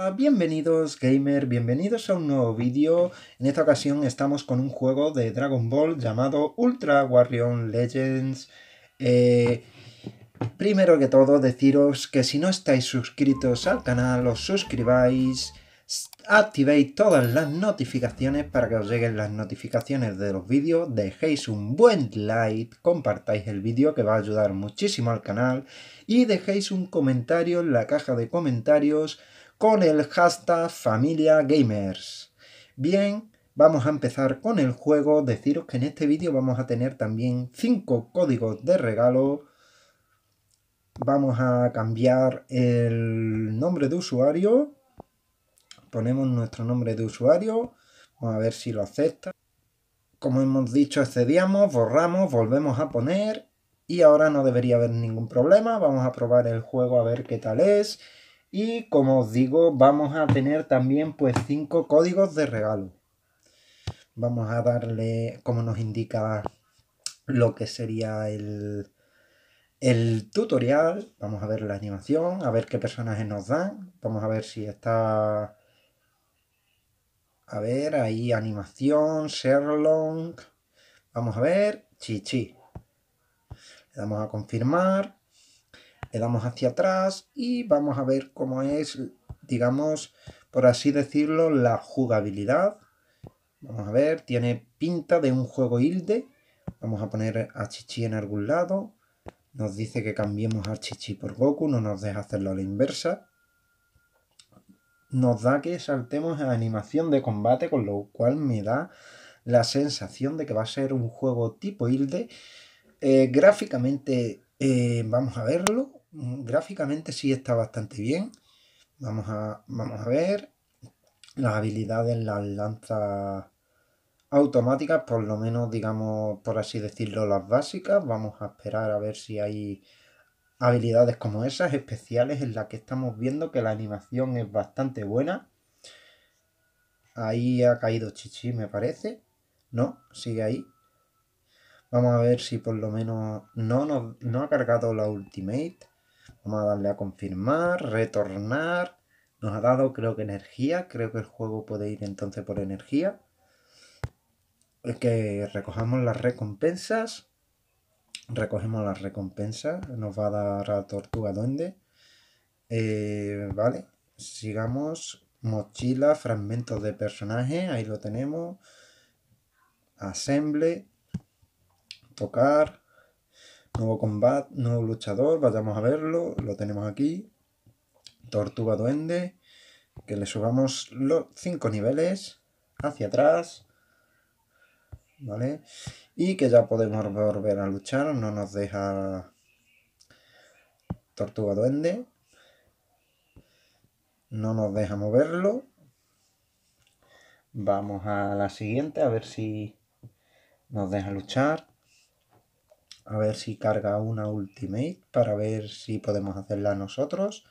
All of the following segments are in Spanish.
Ah, bienvenidos gamer, bienvenidos a un nuevo vídeo. En esta ocasión estamos con un juego de Dragon Ball llamado Ultra Warrior Legends. Eh, primero que todo deciros que si no estáis suscritos al canal, os suscribáis, activéis todas las notificaciones para que os lleguen las notificaciones de los vídeos, dejéis un buen like, compartáis el vídeo que va a ayudar muchísimo al canal y dejéis un comentario en la caja de comentarios con el hashtag familia gamers. Bien, vamos a empezar con el juego. Deciros que en este vídeo vamos a tener también 5 códigos de regalo. Vamos a cambiar el nombre de usuario. Ponemos nuestro nombre de usuario. Vamos a ver si lo acepta. Como hemos dicho, excedíamos, borramos, volvemos a poner y ahora no debería haber ningún problema. Vamos a probar el juego a ver qué tal es. Y como os digo, vamos a tener también pues 5 códigos de regalo. Vamos a darle, como nos indica lo que sería el, el tutorial. Vamos a ver la animación, a ver qué personajes nos dan. Vamos a ver si está... A ver, ahí animación, Sherlock. Vamos a ver, Chichi. Le damos a confirmar. Le damos hacia atrás y vamos a ver cómo es, digamos, por así decirlo, la jugabilidad. Vamos a ver, tiene pinta de un juego Hilde. Vamos a poner a Chichi en algún lado. Nos dice que cambiemos a Chichi por Goku, no nos deja hacerlo a la inversa. Nos da que saltemos a animación de combate, con lo cual me da la sensación de que va a ser un juego tipo Hilde. Eh, gráficamente eh, vamos a verlo. Mm, gráficamente sí está bastante bien. Vamos a, vamos a ver. Las habilidades las lanzas automáticas, por lo menos, digamos, por así decirlo, las básicas. Vamos a esperar a ver si hay habilidades como esas especiales en las que estamos viendo que la animación es bastante buena. Ahí ha caído Chichi, me parece. No, sigue ahí. Vamos a ver si por lo menos no ha cargado la Ultimate. Vamos a darle a confirmar, retornar. Nos ha dado creo que energía, creo que el juego puede ir entonces por energía. Que recojamos las recompensas. Recogemos las recompensas, nos va a dar a Tortuga Duende. Eh, vale, sigamos. Mochila, fragmentos de personaje, ahí lo tenemos. Assemble, tocar, Nuevo combate, nuevo luchador, vayamos a verlo, lo tenemos aquí. Tortuga Duende, que le subamos los cinco niveles hacia atrás. Y que ya podemos volver a luchar, no nos deja Tortuga Duende. No nos deja moverlo. Vamos a la siguiente, a ver si nos deja luchar. A ver si carga una Ultimate para ver si podemos hacerla nosotros.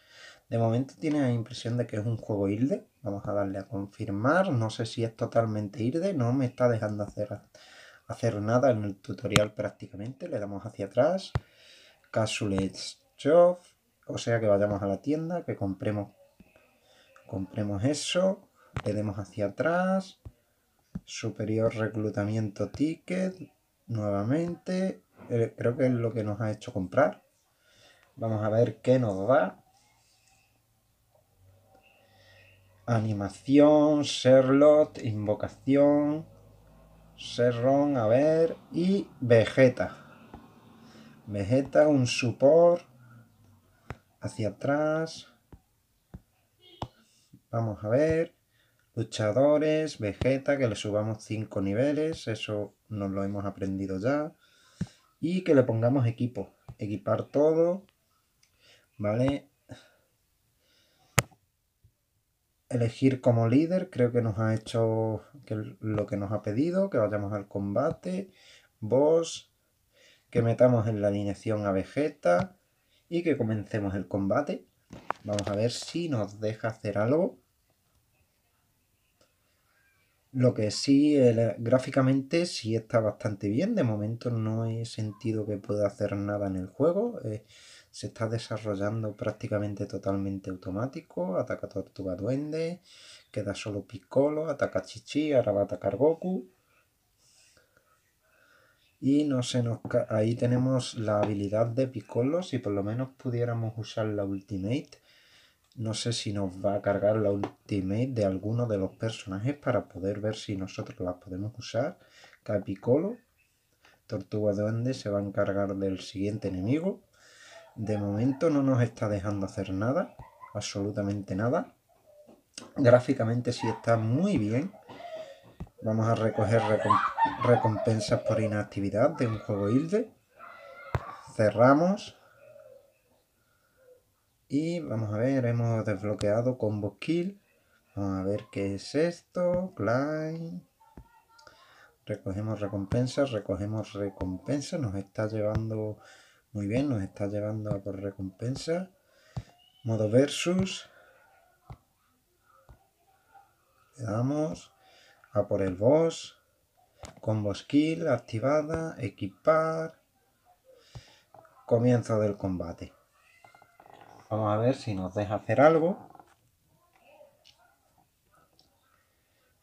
De momento tiene la impresión de que es un juego hilde Vamos a darle a confirmar. No sé si es totalmente IRDE. No me está dejando hacer, hacer nada en el tutorial prácticamente. Le damos hacia atrás. Casulets Shop. O sea que vayamos a la tienda, que compremos, compremos eso. Le damos hacia atrás superior reclutamiento ticket nuevamente eh, creo que es lo que nos ha hecho comprar. Vamos a ver qué nos da. Animación, Serlot Invocación, Serrón, a ver, y Vegeta. Vegeta, un support, hacia atrás. Vamos a ver, luchadores, Vegeta, que le subamos 5 niveles, eso nos lo hemos aprendido ya y que le pongamos equipo. Equipar todo, ¿vale? Elegir como líder, creo que nos ha hecho que lo que nos ha pedido, que vayamos al combate, Vos. que metamos en la alineación a Vegeta y que comencemos el combate. Vamos a ver si nos deja hacer algo. Lo que sí, gráficamente sí está bastante bien. De momento no he sentido que pueda hacer nada en el juego. Eh, se está desarrollando prácticamente totalmente automático. Ataca Tortuga Duende, queda solo Piccolo, ataca Chichi, ahora va a atacar Goku. Y no se nos ahí tenemos la habilidad de Piccolo. Si por lo menos pudiéramos usar la Ultimate, no sé si nos va a cargar la ultimate de alguno de los personajes para poder ver si nosotros las podemos usar. Capicolo. Tortuga de Duende se va a encargar del siguiente enemigo. De momento no nos está dejando hacer nada. Absolutamente nada. Gráficamente sí está muy bien. Vamos a recoger recompensas por inactividad de un juego Hilde. Cerramos. Y vamos a ver, hemos desbloqueado combo kill. Vamos a ver qué es esto. Climb. Recogemos recompensas, recogemos Recompensa Nos está llevando muy bien, nos está llevando por recompensa. Modo versus. Le damos a por el boss. Combo skill activada, equipar. Comienzo del combate. Vamos a ver si nos deja hacer algo.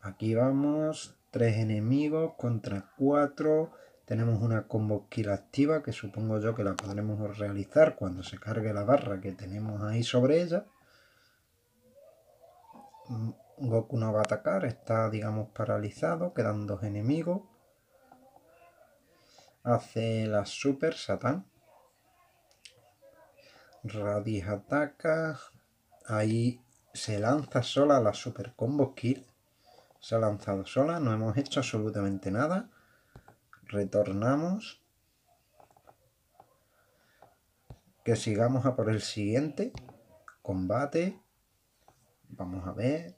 Aquí vamos, tres enemigos contra cuatro. Tenemos una combo kill activa que supongo yo que la podremos realizar cuando se cargue la barra que tenemos ahí sobre ella. Mm, Goku no va a atacar, está digamos paralizado, quedan dos enemigos. Hace la super Satán. Radis ataca. Ahí se lanza sola la super combo kill. Se ha lanzado sola. No hemos hecho absolutamente nada. Retornamos. Que sigamos a por el siguiente. Combate. Vamos a ver.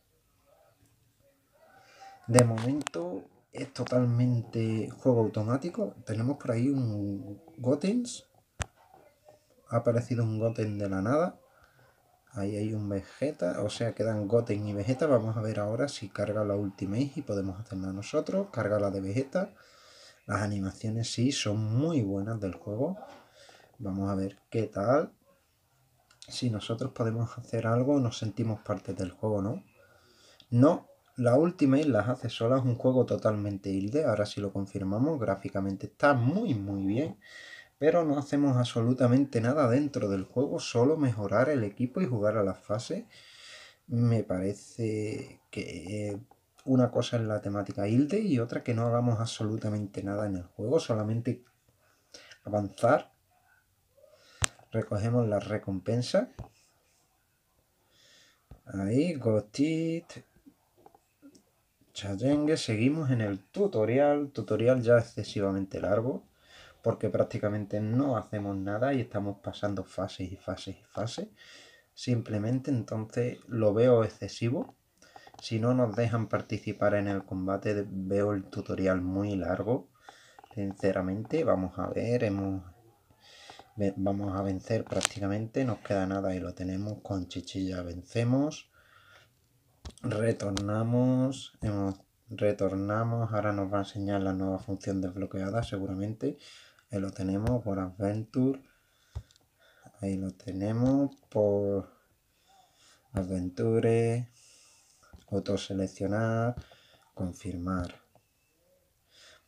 De momento es totalmente juego automático. Tenemos por ahí un Gotens ha aparecido un Goten de la nada. Ahí hay un Vegeta, o sea, quedan Goten y Vegeta. Vamos a ver ahora si carga la Ultimate y podemos hacerla nosotros. Carga la de Vegeta. Las animaciones sí son muy buenas del juego. Vamos a ver qué tal. Si nosotros podemos hacer algo, nos sentimos parte del juego, ¿no? No, la Ultimate las hace solas. Es un juego totalmente hilde. Ahora sí lo confirmamos. Gráficamente está muy, muy bien pero no hacemos absolutamente nada dentro del juego, solo mejorar el equipo y jugar a las fases. Me parece que una cosa es la temática Hilde y otra que no hagamos absolutamente nada en el juego, solamente avanzar. Recogemos las recompensas. Ahí, ghostit It. Seguimos en el tutorial. Tutorial ya excesivamente largo porque prácticamente no hacemos nada y estamos pasando fases y fases y fases. Simplemente entonces lo veo excesivo. Si no nos dejan participar en el combate, veo el tutorial muy largo. Sinceramente, vamos a ver, Vamos a vencer prácticamente, nos queda nada y lo tenemos. Con chichilla vencemos. Retornamos, hemos retornamos, ahora nos va a enseñar la nueva función desbloqueada seguramente. Ahí lo tenemos por Adventure. Ahí lo tenemos por Adventure. seleccionar, Confirmar.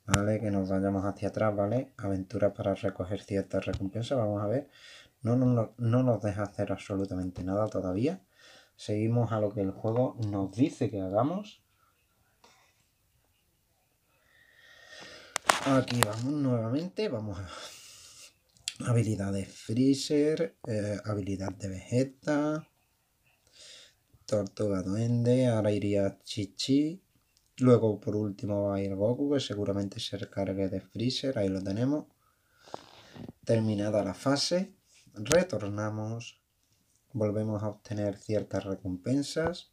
¿Vale? Que nos vayamos hacia atrás, ¿vale? Aventura para recoger ciertas recompensas. Vamos a ver. No, no, no nos deja hacer absolutamente nada todavía. Seguimos a lo que el juego nos dice que hagamos. Aquí vamos nuevamente, vamos a habilidades Freezer, eh, habilidad de Vegeta, Tortuga Duende, ahora iría Chichi, luego por último va a ir Goku que seguramente se recargue de Freezer, ahí lo tenemos. Terminada la fase, retornamos, volvemos a obtener ciertas recompensas,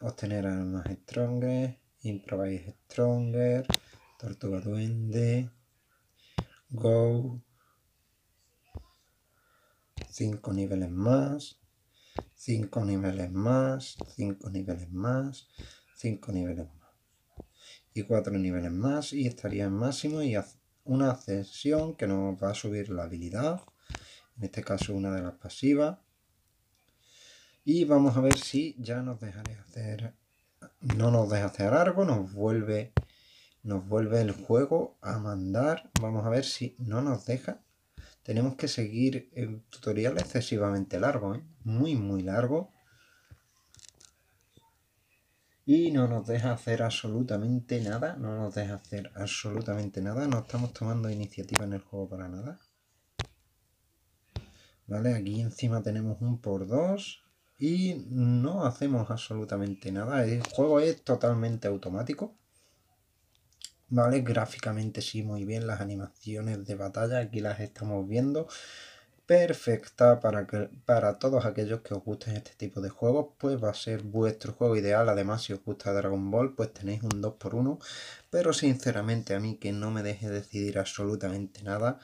obtener armas Stronger Improvise Stronger, Tortuga Duende, Go, 5 niveles más, 5 niveles más, 5 niveles más, 5 niveles más. Y 4 niveles más y estaría en máximo y una ascensión que nos va a subir la habilidad, en este caso una de las pasivas. Y vamos a ver si ya nos dejaré hacer no nos deja hacer algo, nos vuelve, nos vuelve el juego a mandar. Vamos a ver si no nos deja. Tenemos que seguir el tutorial excesivamente largo, ¿eh? muy, muy largo. Y no nos deja hacer absolutamente nada, no nos deja hacer absolutamente nada. No estamos tomando iniciativa en el juego para nada. Vale, aquí encima tenemos un por dos y no hacemos absolutamente nada. El juego es totalmente automático. ¿Vale? Gráficamente sí, muy bien. Las animaciones de batalla aquí las estamos viendo. Perfecta para, que, para todos aquellos que os gusten este tipo de juegos, pues va a ser vuestro juego ideal. Además, si os gusta Dragon Ball, pues tenéis un 2x1. Pero sinceramente, a mí que no me deje decidir absolutamente nada,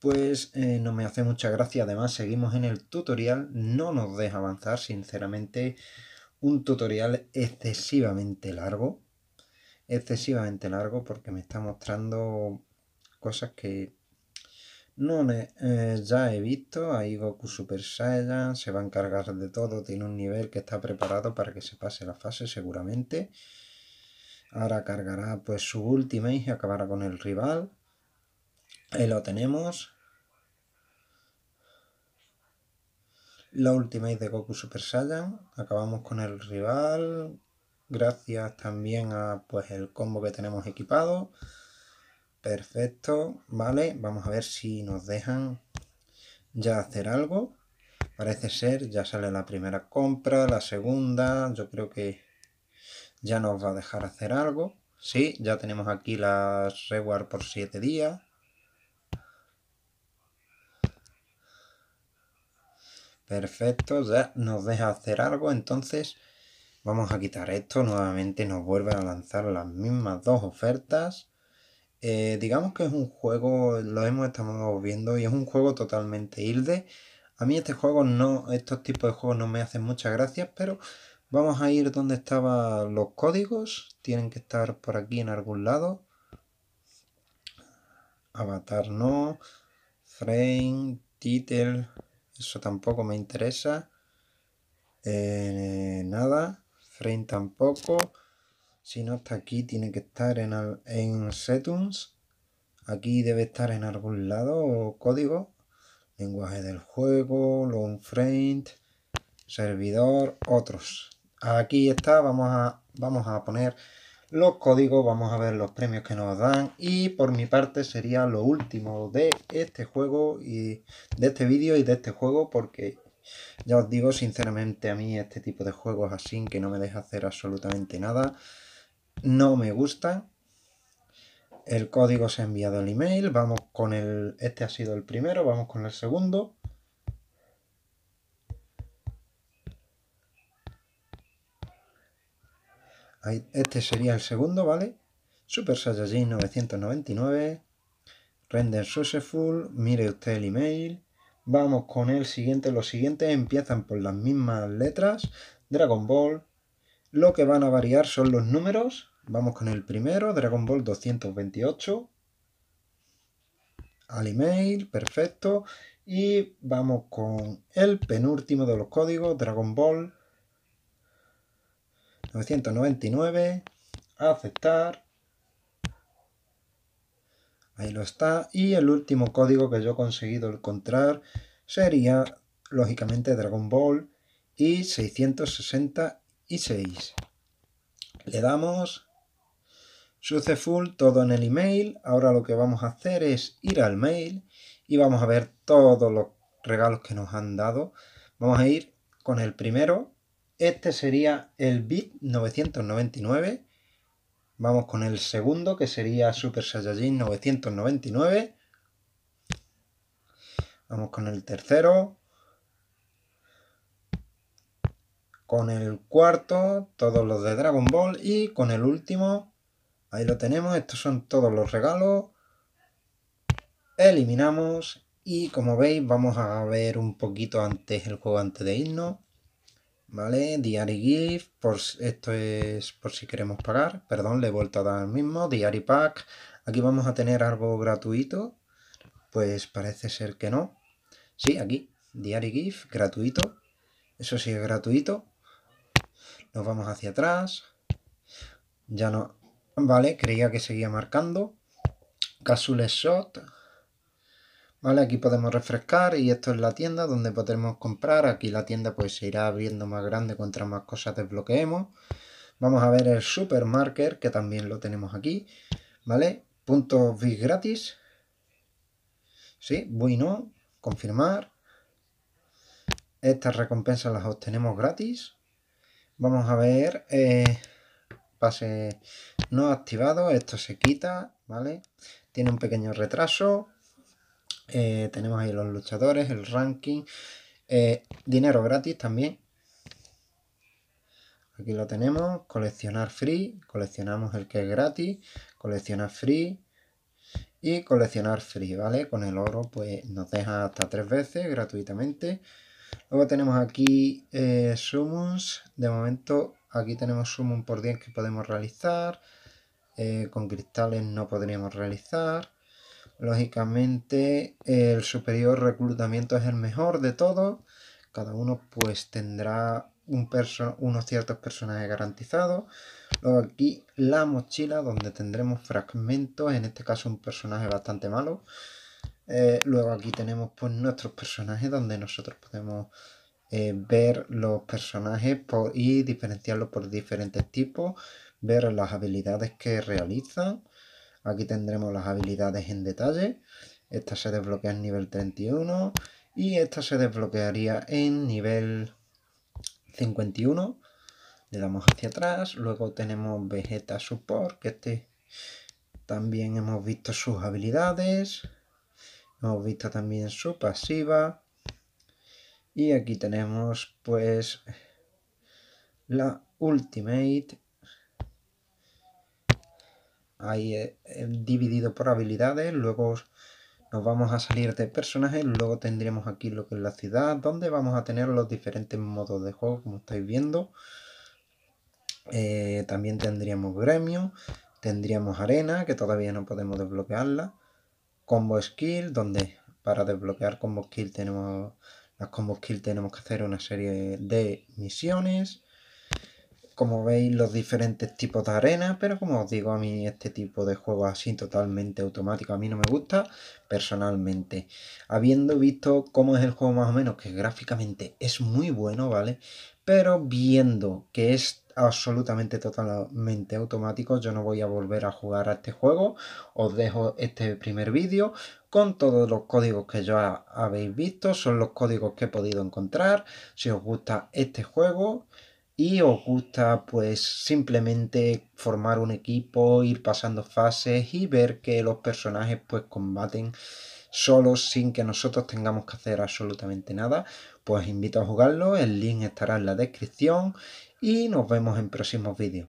pues eh, no me hace mucha gracia. Además, seguimos en el tutorial, no nos deja avanzar, sinceramente, un tutorial excesivamente largo, excesivamente largo porque me está mostrando cosas que no eh, ya he visto. Ahí Goku Super Saiyan se va a encargar de todo, tiene un nivel que está preparado para que se pase la fase seguramente. Ahora cargará pues su última y acabará con el rival Ahí lo tenemos. La Ultimate de Goku Super Saiyan. Acabamos con el rival. Gracias también a pues el combo que tenemos equipado. Perfecto. Vale, vamos a ver si nos dejan ya hacer algo. Parece ser, ya sale la primera compra, la segunda. Yo creo que ya nos va a dejar hacer algo. Sí, ya tenemos aquí las reward por 7 días. Perfecto, ya nos deja hacer algo, entonces vamos a quitar esto. Nuevamente nos vuelven a lanzar las mismas dos ofertas. Eh, digamos que es un juego, lo hemos estado viendo, y es un juego totalmente hilde. A mí este juego no, estos tipos de juegos no me hacen muchas gracias, pero vamos a ir donde estaban los códigos. Tienen que estar por aquí en algún lado. Avatar no, frame, title... Eso tampoco me interesa. Eh, nada. Frame tampoco. Si no está aquí, tiene que estar en, en settings. Aquí debe estar en algún lado código. Lenguaje del juego, long frame, servidor, otros. Aquí está, vamos a, vamos a poner los códigos, vamos a ver los premios que nos dan y por mi parte sería lo último de este juego y de este vídeo y de este juego porque ya os digo sinceramente a mí este tipo de juegos así que no me deja hacer absolutamente nada no me gustan el código se ha enviado al email, vamos con el, este ha sido el primero, vamos con el segundo Este sería el segundo, ¿vale? Super Saiyajin 999. Render Successful. Mire usted el email. Vamos con el siguiente. Los siguientes empiezan por las mismas letras. Dragon Ball. Lo que van a variar son los números. Vamos con el primero. Dragon Ball 228. Al email. Perfecto. Y vamos con el penúltimo de los códigos. Dragon Ball 999, aceptar. Ahí lo está. Y el último código que yo he conseguido encontrar sería, lógicamente, Dragon Ball y 666. Le damos successful todo en el email. Ahora lo que vamos a hacer es ir al mail y vamos a ver todos los regalos que nos han dado. Vamos a ir con el primero, este sería el bit 999. Vamos con el segundo, que sería Super Saiyajin 999. Vamos con el tercero. Con el cuarto, todos los de Dragon Ball. Y con el último, ahí lo tenemos. Estos son todos los regalos. Eliminamos. Y como veis, vamos a ver un poquito antes el juego antes de irnos. ¿vale? Diary Gift, por, esto es por si queremos pagar, perdón, le he vuelto a dar el mismo, Diary Pack, aquí vamos a tener algo gratuito, pues parece ser que no. Sí, aquí, Diary Gift, gratuito, eso sí es gratuito. Nos vamos hacia atrás, ya no, vale, creía que seguía marcando. Casual Shot, Aquí podemos refrescar y esto es la tienda donde podremos comprar. Aquí la tienda pues se irá abriendo más grande contra más cosas desbloqueemos. Vamos a ver el supermarker que también lo tenemos aquí. ¿Vale? Puntos gratis. Sí, bueno, confirmar. Estas recompensas las obtenemos gratis. Vamos a ver, eh, pase no activado, esto se quita, ¿vale? Tiene un pequeño retraso, eh, tenemos ahí los luchadores, el ranking, eh, dinero gratis también. Aquí lo tenemos, coleccionar free, coleccionamos el que es gratis, coleccionar free y coleccionar free, ¿vale? Con el oro pues nos deja hasta tres veces gratuitamente. Luego tenemos aquí eh, summons, de momento aquí tenemos summons por 10 que podemos realizar, con cristales no podríamos realizar. Lógicamente el superior reclutamiento es el mejor de todos. Cada uno pues tendrá un perso unos ciertos personajes garantizados. Luego aquí la mochila donde tendremos fragmentos, en este caso un personaje bastante malo. Eh, luego aquí tenemos pues nuestros personajes donde nosotros podemos eh, ver los personajes y diferenciarlos por diferentes tipos, ver las habilidades que realizan Aquí tendremos las habilidades en detalle. Esta se desbloquea en nivel 31 y esta se desbloquearía en nivel 51. Le damos hacia atrás. Luego tenemos Vegeta Support, que este también hemos visto sus habilidades. Hemos visto también su pasiva. Y aquí tenemos pues la Ultimate ahí eh, eh, dividido por habilidades, luego nos vamos a salir de personajes, luego tendríamos aquí lo que es la ciudad, donde vamos a tener los diferentes modos de juego, como estáis viendo. Eh, también tendríamos gremio, tendríamos arena, que todavía no podemos desbloquearla. Combo skill, donde para desbloquear combo skill tenemos las combo skill tenemos que hacer una serie de misiones como veis los diferentes tipos de arena, pero como os digo, a mí este tipo de juego así totalmente automático a mí no me gusta personalmente. Habiendo visto cómo es el juego más o menos, que gráficamente es muy bueno, ¿vale? Pero viendo que es absolutamente totalmente automático, yo no voy a volver a jugar a este juego. Os dejo este primer vídeo con todos los códigos que ya habéis visto, son los códigos que he podido encontrar. Si os gusta este juego y os gusta pues simplemente formar un equipo, ir pasando fases y ver que los personajes pues combaten solos sin que nosotros tengamos que hacer absolutamente nada, pues invito a jugarlo, el link estará en la descripción y nos vemos en próximos vídeos.